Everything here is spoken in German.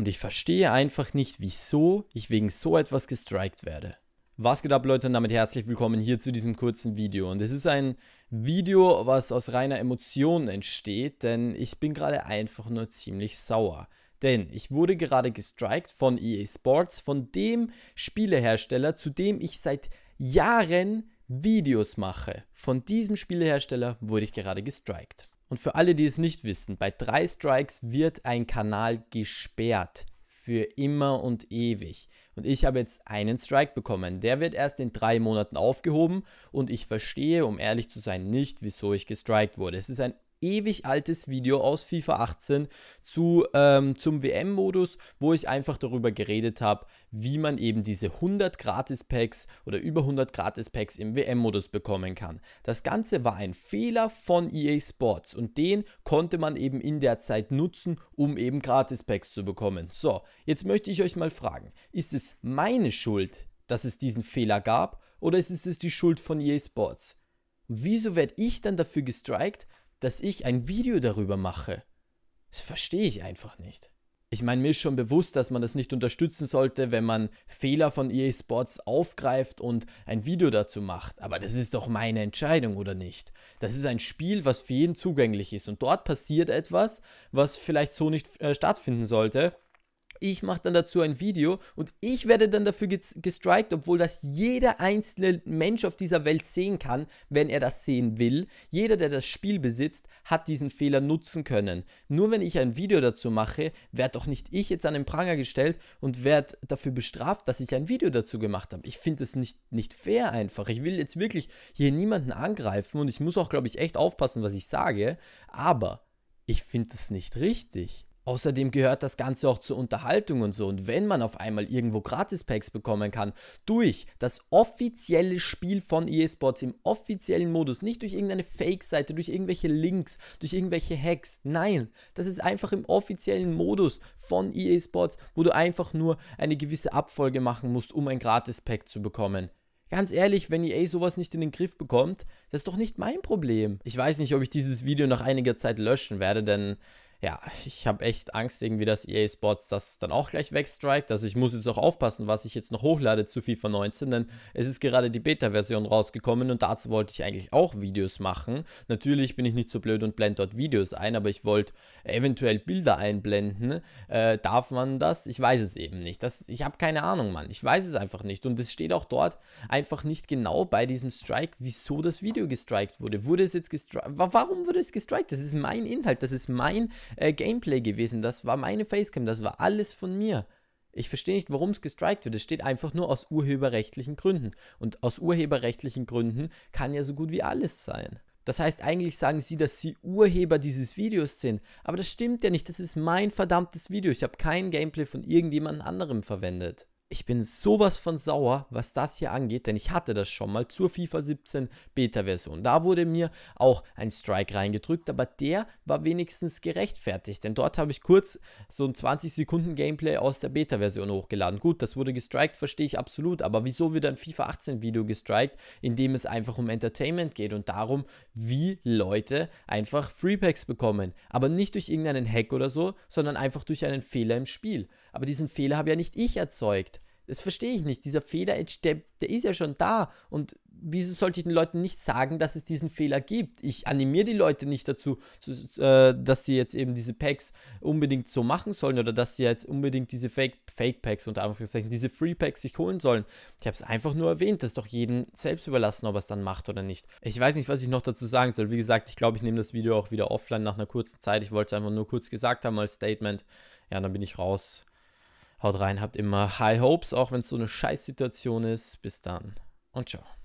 Und ich verstehe einfach nicht, wieso ich wegen so etwas gestrikt werde. Was geht ab Leute und damit herzlich willkommen hier zu diesem kurzen Video. Und es ist ein Video, was aus reiner Emotion entsteht, denn ich bin gerade einfach nur ziemlich sauer. Denn ich wurde gerade gestrikt von EA Sports, von dem Spielehersteller, zu dem ich seit Jahren Videos mache. Von diesem Spielehersteller wurde ich gerade gestrikt. Und für alle, die es nicht wissen, bei drei Strikes wird ein Kanal gesperrt. Für immer und ewig. Und ich habe jetzt einen Strike bekommen. Der wird erst in drei Monaten aufgehoben und ich verstehe, um ehrlich zu sein, nicht, wieso ich gestrikt wurde. Es ist ein ewig altes Video aus FIFA 18 zu, ähm, zum WM-Modus, wo ich einfach darüber geredet habe, wie man eben diese 100 Gratis-Packs oder über 100 Gratis-Packs im WM-Modus bekommen kann. Das Ganze war ein Fehler von EA Sports und den konnte man eben in der Zeit nutzen, um eben Gratis-Packs zu bekommen. So, jetzt möchte ich euch mal fragen, ist es meine Schuld, dass es diesen Fehler gab oder ist es die Schuld von EA Sports? wieso werde ich dann dafür gestrikt, dass ich ein Video darüber mache. Das verstehe ich einfach nicht. Ich meine, mir ist schon bewusst, dass man das nicht unterstützen sollte, wenn man Fehler von EA Sports aufgreift und ein Video dazu macht. Aber das ist doch meine Entscheidung, oder nicht? Das ist ein Spiel, was für jeden zugänglich ist. Und dort passiert etwas, was vielleicht so nicht äh, stattfinden sollte ich mache dann dazu ein Video und ich werde dann dafür gestrikt, obwohl das jeder einzelne Mensch auf dieser Welt sehen kann, wenn er das sehen will. Jeder, der das Spiel besitzt, hat diesen Fehler nutzen können. Nur wenn ich ein Video dazu mache, werde doch nicht ich jetzt an den Pranger gestellt und werde dafür bestraft, dass ich ein Video dazu gemacht habe. Ich finde das nicht, nicht fair einfach. Ich will jetzt wirklich hier niemanden angreifen und ich muss auch, glaube ich, echt aufpassen, was ich sage, aber ich finde das nicht richtig. Außerdem gehört das Ganze auch zur Unterhaltung und so. Und wenn man auf einmal irgendwo Gratis-Packs bekommen kann, durch das offizielle Spiel von eSports im offiziellen Modus, nicht durch irgendeine Fake-Seite, durch irgendwelche Links, durch irgendwelche Hacks. Nein, das ist einfach im offiziellen Modus von eSports, wo du einfach nur eine gewisse Abfolge machen musst, um ein Gratis-Pack zu bekommen. Ganz ehrlich, wenn EA sowas nicht in den Griff bekommt, das ist doch nicht mein Problem. Ich weiß nicht, ob ich dieses Video nach einiger Zeit löschen werde, denn ja, ich habe echt Angst irgendwie, dass EA Sports das dann auch gleich wegstrikt. Also ich muss jetzt auch aufpassen, was ich jetzt noch hochlade zu FIFA 19, denn es ist gerade die Beta-Version rausgekommen und dazu wollte ich eigentlich auch Videos machen. Natürlich bin ich nicht so blöd und blende dort Videos ein, aber ich wollte eventuell Bilder einblenden. Äh, darf man das? Ich weiß es eben nicht. Das, ich habe keine Ahnung, Mann. Ich weiß es einfach nicht. Und es steht auch dort einfach nicht genau bei diesem Strike, wieso das Video gestrikt wurde. Wurde es jetzt gestrikt? Warum wurde es gestrikt? Das ist mein Inhalt. Das ist mein äh, Gameplay gewesen, das war meine Facecam, das war alles von mir. Ich verstehe nicht, warum es gestrikt wird. Es steht einfach nur aus urheberrechtlichen Gründen. Und aus urheberrechtlichen Gründen kann ja so gut wie alles sein. Das heißt, eigentlich sagen sie, dass sie Urheber dieses Videos sind. Aber das stimmt ja nicht. Das ist mein verdammtes Video. Ich habe kein Gameplay von irgendjemand anderem verwendet ich bin sowas von sauer, was das hier angeht, denn ich hatte das schon mal zur FIFA 17 Beta-Version. Da wurde mir auch ein Strike reingedrückt, aber der war wenigstens gerechtfertigt, denn dort habe ich kurz so ein 20 Sekunden Gameplay aus der Beta-Version hochgeladen. Gut, das wurde gestrikt, verstehe ich absolut, aber wieso wird ein FIFA 18 Video gestrikt, in dem es einfach um Entertainment geht und darum, wie Leute einfach Freepacks bekommen, aber nicht durch irgendeinen Hack oder so, sondern einfach durch einen Fehler im Spiel. Aber diesen Fehler habe ja nicht ich erzeugt. Das verstehe ich nicht. Dieser Fehler, der, der ist ja schon da. Und wieso sollte ich den Leuten nicht sagen, dass es diesen Fehler gibt? Ich animiere die Leute nicht dazu, äh, dass sie jetzt eben diese Packs unbedingt so machen sollen oder dass sie jetzt unbedingt diese Fake, Fake Packs unter Anführungszeichen, diese Free Packs sich holen sollen. Ich habe es einfach nur erwähnt, das ist doch jedem selbst überlassen, ob er es dann macht oder nicht. Ich weiß nicht, was ich noch dazu sagen soll. Wie gesagt, ich glaube, ich nehme das Video auch wieder offline nach einer kurzen Zeit. Ich wollte es einfach nur kurz gesagt haben als Statement. Ja, dann bin ich raus. Haut rein, habt immer High Hopes, auch wenn es so eine Scheißsituation ist. Bis dann und ciao.